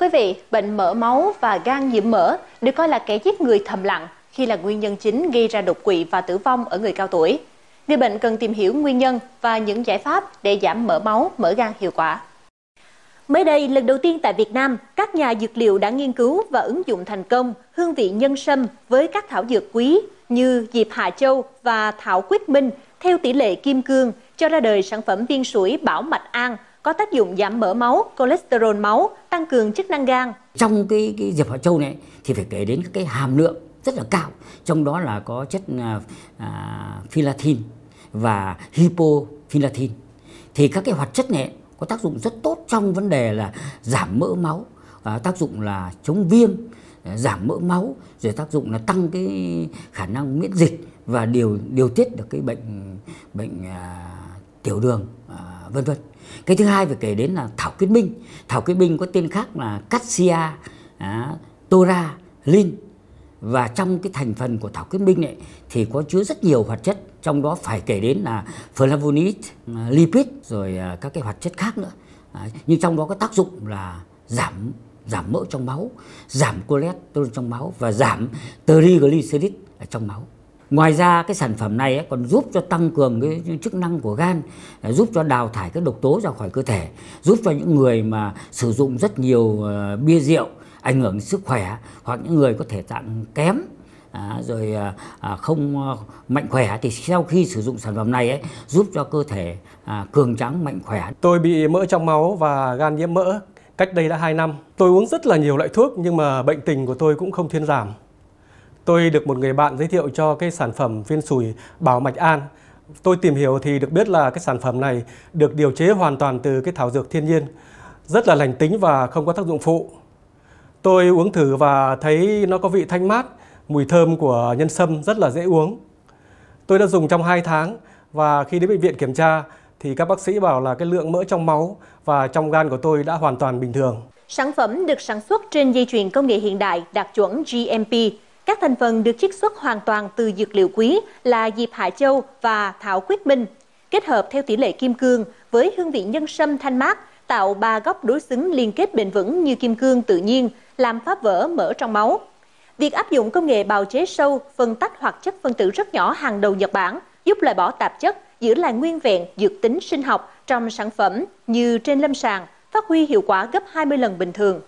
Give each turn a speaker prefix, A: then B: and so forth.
A: Thưa quý vị, bệnh mỡ máu và gan nhiễm mỡ được coi là kẻ giết người thầm lặng khi là nguyên nhân chính gây ra đột quỵ và tử vong ở người cao tuổi. Người bệnh cần tìm hiểu nguyên nhân và những giải pháp để giảm mỡ máu, mỡ gan hiệu quả. Mới đây, lần đầu tiên tại Việt Nam, các nhà dược liệu đã nghiên cứu và ứng dụng thành công hương vị nhân sâm với các thảo dược quý như diệp hạ châu và thảo quyết minh theo tỷ lệ kim cương cho ra đời sản phẩm viên sủi bảo mạch an có tác dụng giảm mỡ máu, cholesterol máu, tăng cường chức năng gan. Trong cái, cái diệp
B: hạt châu này thì phải kể đến cái hàm lượng rất là cao, trong đó là có chất à, à, và hypophilathin. Thì các cái hoạt chất này có tác dụng rất tốt trong vấn đề là giảm mỡ máu, à, tác dụng là chống viêm, à, giảm mỡ máu, rồi tác dụng là tăng cái khả năng miễn dịch và điều điều tiết được cái bệnh bệnh à, tiểu đường vân vân cái thứ hai phải kể đến là thảo kiến binh thảo kiến binh có tên khác là cassia à, tora lin và trong cái thành phần của thảo kiến binh này thì có chứa rất nhiều hoạt chất trong đó phải kể đến là flavonoid à, lipid rồi à, các cái hoạt chất khác nữa à, nhưng trong đó có tác dụng là giảm giảm mỡ trong máu giảm cholesterol trong máu và giảm triglycerid ở trong máu Ngoài ra cái sản phẩm này ấy, còn giúp cho tăng cường cái chức năng của gan, à, giúp cho đào thải các độc tố ra khỏi cơ thể, giúp cho những người mà sử dụng rất nhiều ờ, bia rượu ảnh hưởng sức khỏe hoặc những người có thể tạng kém À, rồi à, à không à, mạnh
C: khỏe thì sau khi sử dụng sản phẩm này ấy, giúp cho cơ thể à, cường trắng mạnh khỏe. Tôi bị mỡ trong máu và gan nhiễm mỡ cách đây đã 2 năm. Tôi uống rất là nhiều loại thuốc nhưng mà bệnh tình của tôi cũng không thuyên giảm. Tôi được một người bạn giới thiệu cho cái sản phẩm viên sủi bảo mạch an. Tôi tìm hiểu thì được biết là cái sản phẩm này được điều chế hoàn toàn từ cái thảo dược thiên nhiên, rất là lành tính và không có tác dụng phụ. Tôi uống thử và thấy nó có vị thanh mát, mùi thơm của nhân sâm rất là dễ uống. Tôi đã dùng trong 2 tháng và khi đến bệnh viện kiểm tra thì các bác sĩ bảo là cái lượng mỡ trong máu và trong gan của tôi đã hoàn toàn bình thường.
A: Sản phẩm được sản xuất trên dây chuyền công nghệ hiện đại đạt chuẩn GMP, các thành phần được chiết xuất hoàn toàn từ dược liệu quý là diệp hạ châu và thảo quyết minh, kết hợp theo tỷ lệ kim cương với hương vị nhân sâm thanh mát, tạo ba góc đối xứng liên kết bền vững như kim cương tự nhiên, làm phá vỡ mỡ trong máu. Việc áp dụng công nghệ bào chế sâu, phân tách hoạt chất phân tử rất nhỏ hàng đầu Nhật Bản giúp loại bỏ tạp chất, giữ lại nguyên vẹn dược tính sinh học trong sản phẩm như trên lâm sàng, phát huy hiệu quả gấp 20 lần bình thường.